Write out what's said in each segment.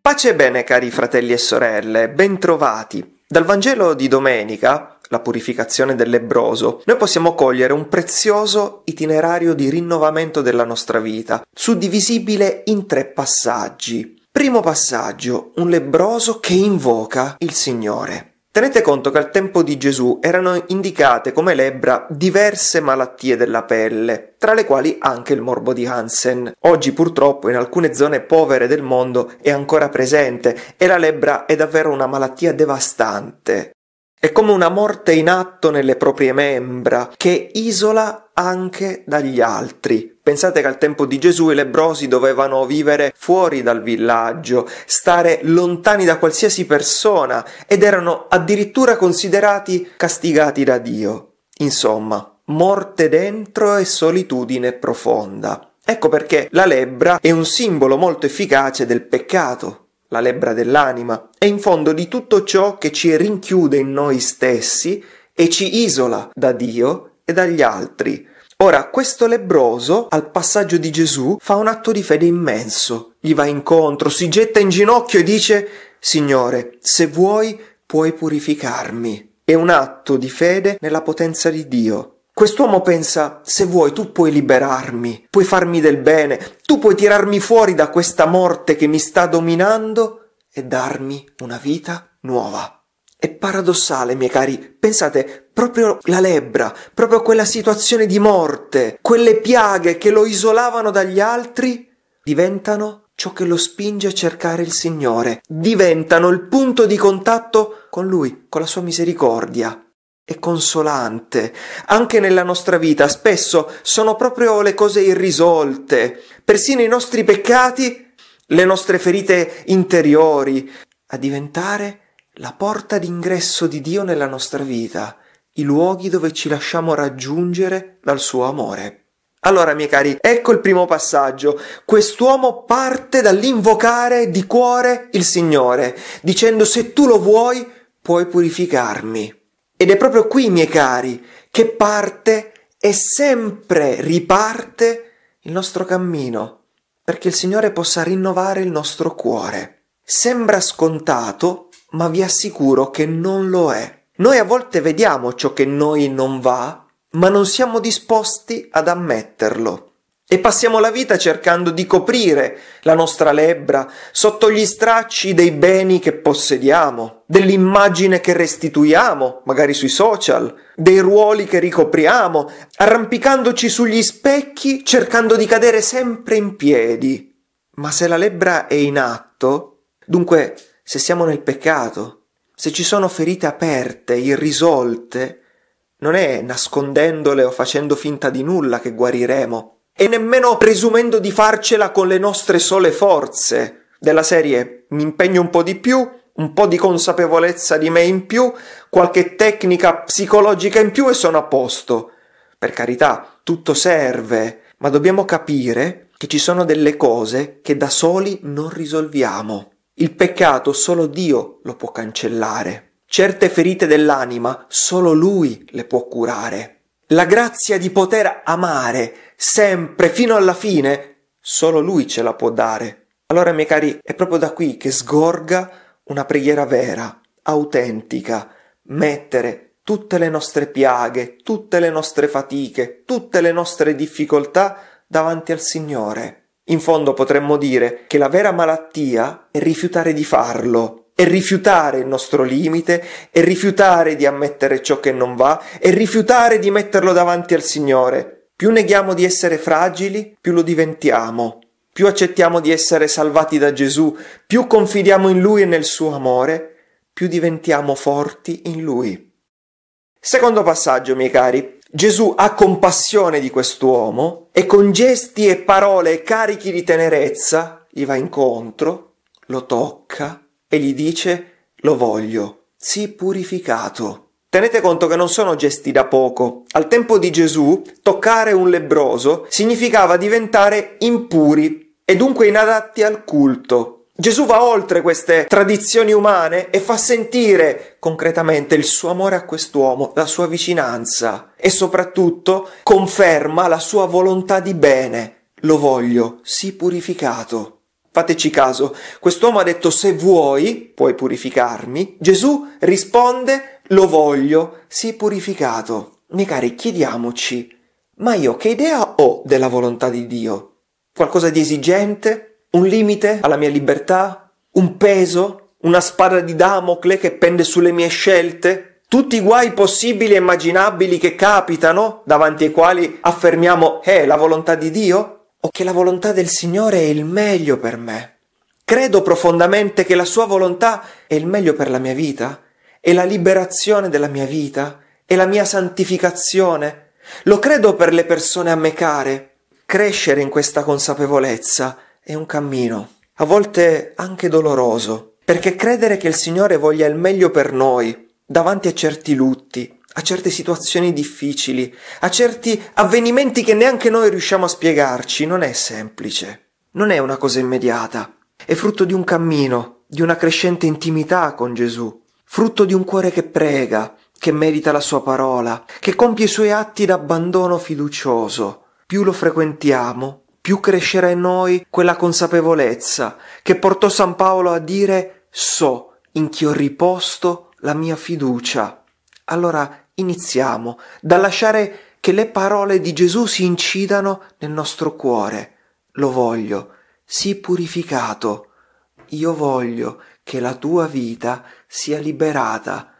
Pace e bene cari fratelli e sorelle, bentrovati. Dal Vangelo di domenica, la purificazione del lebroso, noi possiamo cogliere un prezioso itinerario di rinnovamento della nostra vita, suddivisibile in tre passaggi. Primo passaggio, un lebroso che invoca il Signore. Tenete conto che al tempo di Gesù erano indicate come lebbra diverse malattie della pelle, tra le quali anche il morbo di Hansen. Oggi purtroppo in alcune zone povere del mondo è ancora presente e la lebbra è davvero una malattia devastante. È come una morte in atto nelle proprie membra, che isola anche dagli altri. Pensate che al tempo di Gesù i lebrosi dovevano vivere fuori dal villaggio, stare lontani da qualsiasi persona ed erano addirittura considerati castigati da Dio. Insomma, morte dentro e solitudine profonda. Ecco perché la lebbra è un simbolo molto efficace del peccato, la lebbra dell'anima, è in fondo di tutto ciò che ci rinchiude in noi stessi e ci isola da Dio e dagli altri. Ora, questo lebroso, al passaggio di Gesù, fa un atto di fede immenso, gli va incontro, si getta in ginocchio e dice Signore, se vuoi puoi purificarmi. È un atto di fede nella potenza di Dio, Quest'uomo pensa, se vuoi tu puoi liberarmi, puoi farmi del bene, tu puoi tirarmi fuori da questa morte che mi sta dominando e darmi una vita nuova. È paradossale, miei cari, pensate, proprio la lebbra, proprio quella situazione di morte, quelle piaghe che lo isolavano dagli altri, diventano ciò che lo spinge a cercare il Signore, diventano il punto di contatto con Lui, con la sua misericordia e consolante. Anche nella nostra vita spesso sono proprio le cose irrisolte, persino i nostri peccati, le nostre ferite interiori, a diventare la porta d'ingresso di Dio nella nostra vita, i luoghi dove ci lasciamo raggiungere dal suo amore. Allora, miei cari, ecco il primo passaggio. Quest'uomo parte dall'invocare di cuore il Signore, dicendo se tu lo vuoi, puoi purificarmi. Ed è proprio qui, miei cari, che parte e sempre riparte il nostro cammino, perché il Signore possa rinnovare il nostro cuore. Sembra scontato, ma vi assicuro che non lo è. Noi a volte vediamo ciò che noi non va, ma non siamo disposti ad ammetterlo. E passiamo la vita cercando di coprire la nostra lebbra sotto gli stracci dei beni che possediamo, dell'immagine che restituiamo, magari sui social, dei ruoli che ricopriamo, arrampicandoci sugli specchi cercando di cadere sempre in piedi. Ma se la lebbra è in atto, dunque se siamo nel peccato, se ci sono ferite aperte, irrisolte, non è nascondendole o facendo finta di nulla che guariremo e nemmeno presumendo di farcela con le nostre sole forze. Della serie mi impegno un po' di più, un po' di consapevolezza di me in più, qualche tecnica psicologica in più e sono a posto. Per carità, tutto serve, ma dobbiamo capire che ci sono delle cose che da soli non risolviamo. Il peccato solo Dio lo può cancellare. Certe ferite dell'anima solo Lui le può curare la grazia di poter amare sempre fino alla fine, solo Lui ce la può dare. Allora, miei cari, è proprio da qui che sgorga una preghiera vera, autentica, mettere tutte le nostre piaghe, tutte le nostre fatiche, tutte le nostre difficoltà davanti al Signore. In fondo potremmo dire che la vera malattia è rifiutare di farlo, e rifiutare il nostro limite e rifiutare di ammettere ciò che non va e rifiutare di metterlo davanti al Signore. Più neghiamo di essere fragili, più lo diventiamo. Più accettiamo di essere salvati da Gesù, più confidiamo in Lui e nel suo amore, più diventiamo forti in Lui. Secondo passaggio, miei cari, Gesù ha compassione di quest'uomo e con gesti e parole carichi di tenerezza gli va incontro, lo tocca, e gli dice lo voglio, si purificato. Tenete conto che non sono gesti da poco. Al tempo di Gesù, toccare un lebbroso significava diventare impuri e dunque inadatti al culto. Gesù va oltre queste tradizioni umane e fa sentire concretamente il suo amore a quest'uomo, la sua vicinanza e soprattutto conferma la sua volontà di bene. Lo voglio, sii purificato. Fateci caso, quest'uomo ha detto se vuoi puoi purificarmi. Gesù risponde lo voglio, sii purificato. Miei cari, chiediamoci, ma io che idea ho della volontà di Dio? Qualcosa di esigente? Un limite alla mia libertà? Un peso? Una spada di Damocle che pende sulle mie scelte? Tutti i guai possibili e immaginabili che capitano, davanti ai quali affermiamo è eh, la volontà di Dio? o che la volontà del Signore è il meglio per me. Credo profondamente che la sua volontà è il meglio per la mia vita, è la liberazione della mia vita, è la mia santificazione. Lo credo per le persone a me care. Crescere in questa consapevolezza è un cammino, a volte anche doloroso, perché credere che il Signore voglia il meglio per noi, davanti a certi lutti, a certe situazioni difficili, a certi avvenimenti che neanche noi riusciamo a spiegarci, non è semplice, non è una cosa immediata, è frutto di un cammino, di una crescente intimità con Gesù, frutto di un cuore che prega, che medita la sua parola, che compie i suoi atti d'abbandono fiducioso. Più lo frequentiamo, più crescerà in noi quella consapevolezza che portò San Paolo a dire so in chi ho riposto la mia fiducia. Allora Iniziamo da lasciare che le parole di Gesù si incidano nel nostro cuore. Lo voglio, sii purificato. Io voglio che la tua vita sia liberata.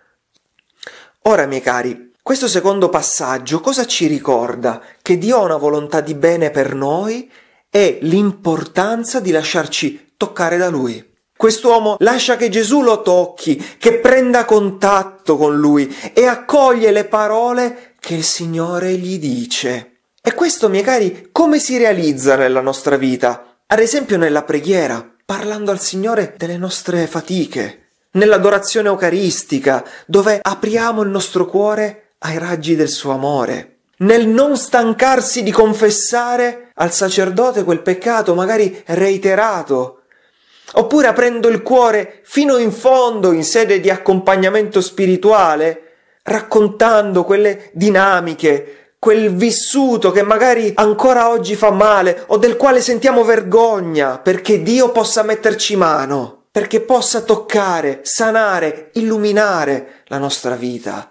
Ora, miei cari, questo secondo passaggio cosa ci ricorda? Che Dio ha una volontà di bene per noi e l'importanza di lasciarci toccare da Lui. Quest'uomo lascia che Gesù lo tocchi, che prenda contatto con lui e accoglie le parole che il Signore gli dice. E questo, miei cari, come si realizza nella nostra vita? Ad esempio nella preghiera, parlando al Signore delle nostre fatiche, nell'adorazione eucaristica, dove apriamo il nostro cuore ai raggi del suo amore, nel non stancarsi di confessare al sacerdote quel peccato magari reiterato oppure aprendo il cuore fino in fondo in sede di accompagnamento spirituale, raccontando quelle dinamiche, quel vissuto che magari ancora oggi fa male o del quale sentiamo vergogna, perché Dio possa metterci mano, perché possa toccare, sanare, illuminare la nostra vita.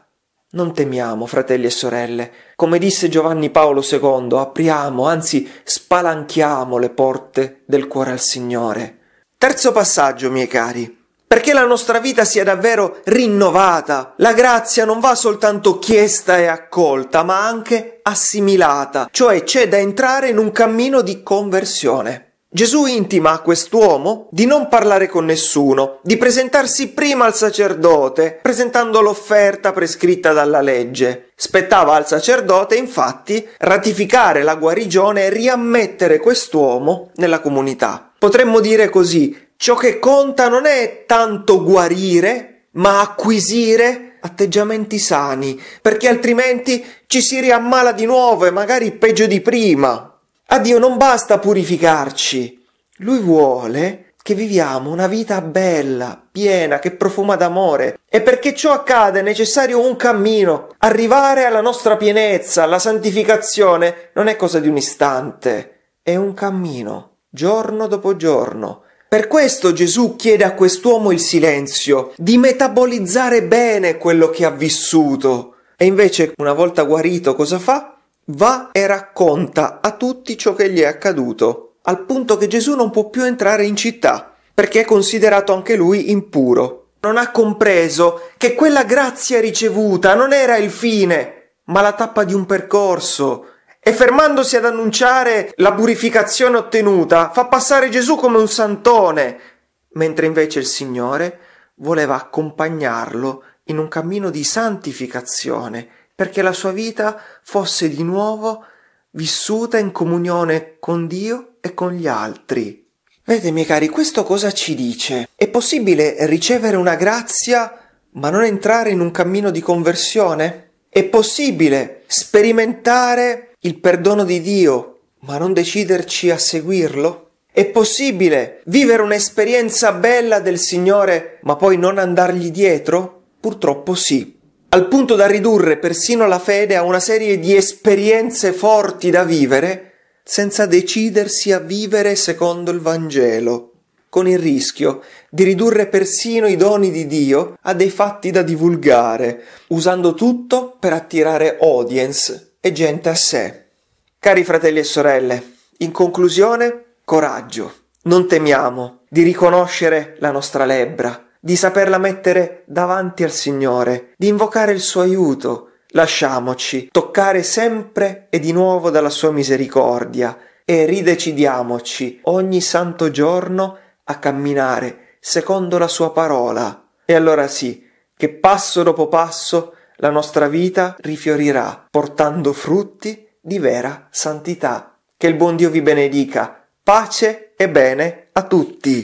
Non temiamo, fratelli e sorelle. Come disse Giovanni Paolo II, apriamo, anzi spalanchiamo le porte del cuore al Signore. Terzo passaggio, miei cari. Perché la nostra vita sia davvero rinnovata, la grazia non va soltanto chiesta e accolta, ma anche assimilata, cioè c'è da entrare in un cammino di conversione. Gesù intima a quest'uomo di non parlare con nessuno, di presentarsi prima al sacerdote, presentando l'offerta prescritta dalla legge. Spettava al sacerdote, infatti, ratificare la guarigione e riammettere quest'uomo nella comunità. Potremmo dire così, ciò che conta non è tanto guarire, ma acquisire atteggiamenti sani, perché altrimenti ci si riammala di nuovo e magari peggio di prima. A Dio non basta purificarci. Lui vuole che viviamo una vita bella, piena, che profuma d'amore. E perché ciò accada è necessario un cammino. Arrivare alla nostra pienezza, alla santificazione, non è cosa di un istante, è un cammino, giorno dopo giorno. Per questo Gesù chiede a quest'uomo il silenzio, di metabolizzare bene quello che ha vissuto. E invece, una volta guarito, cosa fa? Va e racconta a tutti ciò che gli è accaduto, al punto che Gesù non può più entrare in città, perché è considerato anche lui impuro. Non ha compreso che quella grazia ricevuta non era il fine, ma la tappa di un percorso. E fermandosi ad annunciare la purificazione ottenuta, fa passare Gesù come un santone, mentre invece il Signore voleva accompagnarlo in un cammino di santificazione perché la sua vita fosse di nuovo vissuta in comunione con Dio e con gli altri. Vedete, miei cari, questo cosa ci dice? È possibile ricevere una grazia ma non entrare in un cammino di conversione? È possibile sperimentare il perdono di Dio ma non deciderci a seguirlo? È possibile vivere un'esperienza bella del Signore ma poi non andargli dietro? Purtroppo sì al punto da ridurre persino la fede a una serie di esperienze forti da vivere, senza decidersi a vivere secondo il Vangelo, con il rischio di ridurre persino i doni di Dio a dei fatti da divulgare, usando tutto per attirare audience e gente a sé. Cari fratelli e sorelle, in conclusione, coraggio, non temiamo di riconoscere la nostra lebbra, di saperla mettere davanti al Signore, di invocare il suo aiuto. Lasciamoci toccare sempre e di nuovo dalla sua misericordia e ridecidiamoci ogni santo giorno a camminare secondo la sua parola. E allora sì, che passo dopo passo la nostra vita rifiorirà, portando frutti di vera santità. Che il buon Dio vi benedica. Pace e bene a tutti.